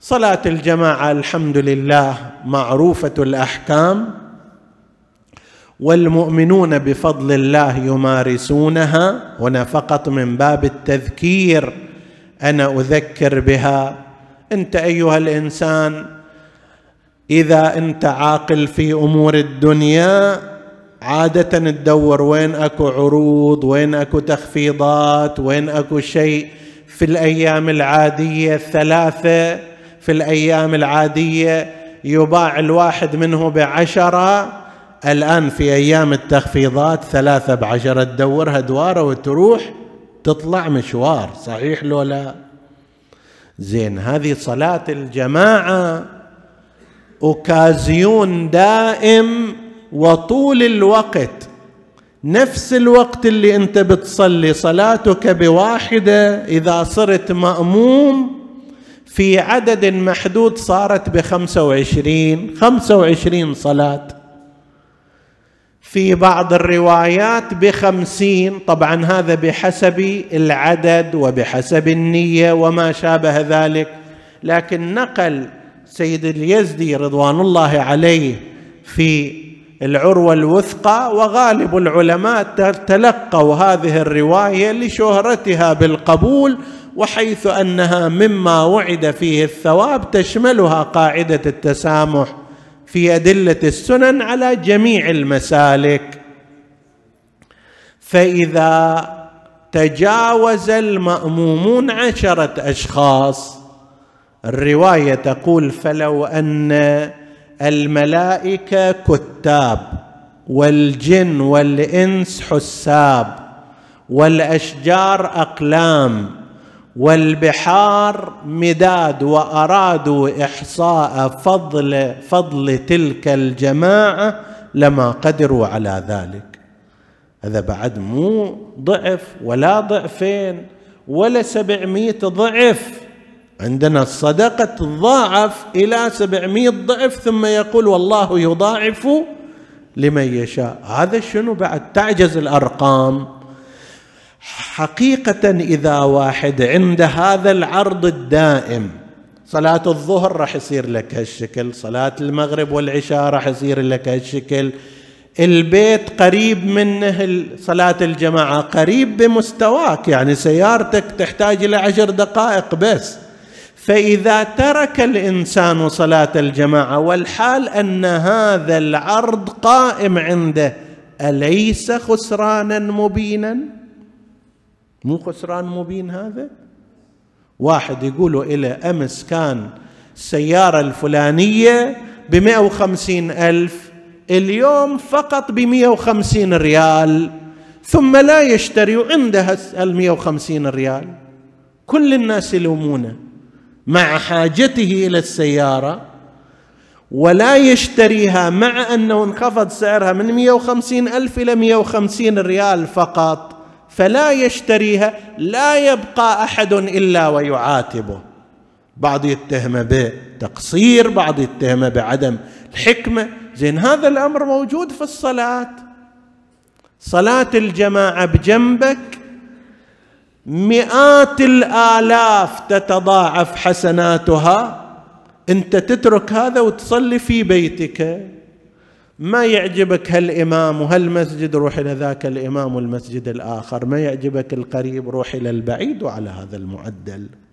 صلاه الجماعه الحمد لله معروفه الاحكام والمؤمنون بفضل الله يمارسونها هنا فقط من باب التذكير انا اذكر بها انت ايها الانسان اذا انت عاقل في امور الدنيا عادة تدور وين اكو عروض، وين اكو تخفيضات، وين اكو شيء في الايام العادية الثلاثة في الأيام العادية يباع الواحد منه بعشرة الآن في أيام التخفيضات ثلاثة بعشرة تدورها دوارة وتروح تطلع مشوار صحيح لو لا زين هذه صلاة الجماعة أوكازيون دائم وطول الوقت نفس الوقت اللي انت بتصلي صلاتك بواحده اذا صرت ماموم في عدد محدود صارت بخمسة وعشرين خمسة وعشرين صلاة في بعض الروايات بخمسين طبعا هذا بحسب العدد وبحسب النية وما شابه ذلك لكن نقل سيد اليزدي رضوان الله عليه في العروة الوثقى وغالب العلماء تلقوا هذه الرواية لشهرتها بالقبول وحيث انها مما وعد فيه الثواب تشملها قاعده التسامح في ادله السنن على جميع المسالك فاذا تجاوز المامومون عشره اشخاص الروايه تقول فلو ان الملائكه كتاب والجن والانس حساب والاشجار اقلام والبحار مداد وارادوا احصاء فضل فضل تلك الجماعه لما قدروا على ذلك هذا بعد مو ضعف ولا ضعفين ولا سبعمائه ضعف عندنا الصدقة تضاعف إلى سبعمائه ضعف ثم يقول والله يضاعف لمن يشاء هذا شنو بعد تعجز الأرقام حقيقة إذا واحد عند هذا العرض الدائم صلاة الظهر راح يصير لك هالشكل صلاة المغرب والعشاء راح يصير لك هالشكل البيت قريب منه صلاة الجماعة قريب بمستواك يعني سيارتك تحتاج إلى عشر دقائق بس فإذا ترك الإنسان صلاة الجماعة والحال أن هذا العرض قائم عنده أليس خسرانا مبينا؟ مو خسران مبين هذا واحد يقولوا إلى أمس كان السيارة الفلانية بمئة وخمسين ألف اليوم فقط بمئة وخمسين ريال ثم لا يشتري عندها المئة وخمسين ريال كل الناس يلومونه مع حاجته إلى السيارة ولا يشتريها مع أنه انخفض سعرها من 150 ألف إلى 150 ريال فقط فلا يشتريها لا يبقى احد الا ويعاتبه بعض يتهمه بتقصير بعض يتهمه بعدم الحكمه زين هذا الامر موجود في الصلاه صلاه الجماعه بجنبك مئات الالاف تتضاعف حسناتها انت تترك هذا وتصلي في بيتك ما يعجبك هالامام وهالمسجد روح الى ذاك الامام والمسجد الاخر ما يعجبك القريب روح الى البعيد وعلى هذا المعدل